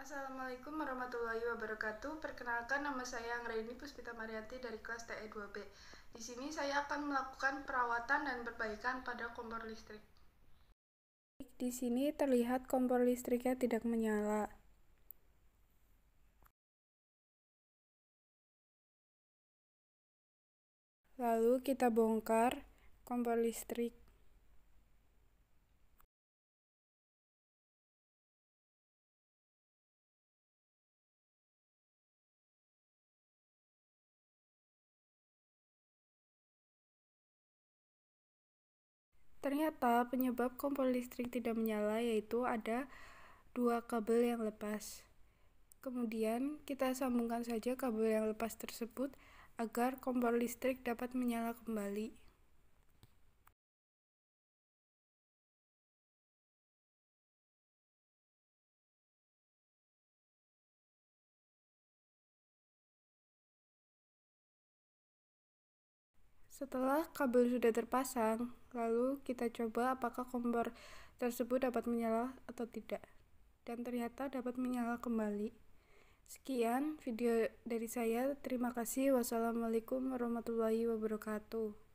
Assalamualaikum warahmatullahi wabarakatuh. Perkenalkan nama saya Anggraini Puspita Marianti dari kelas TE2B. Di sini saya akan melakukan perawatan dan perbaikan pada kompor listrik. Di sini terlihat kompor listriknya tidak menyala. Lalu kita bongkar kompor listrik. Ternyata penyebab kompor listrik tidak menyala yaitu ada dua kabel yang lepas. Kemudian kita sambungkan saja kabel yang lepas tersebut agar kompor listrik dapat menyala kembali. Setelah kabel sudah terpasang, lalu kita coba apakah kompor tersebut dapat menyala atau tidak. Dan ternyata dapat menyala kembali. Sekian video dari saya. Terima kasih. Wassalamualaikum warahmatullahi wabarakatuh.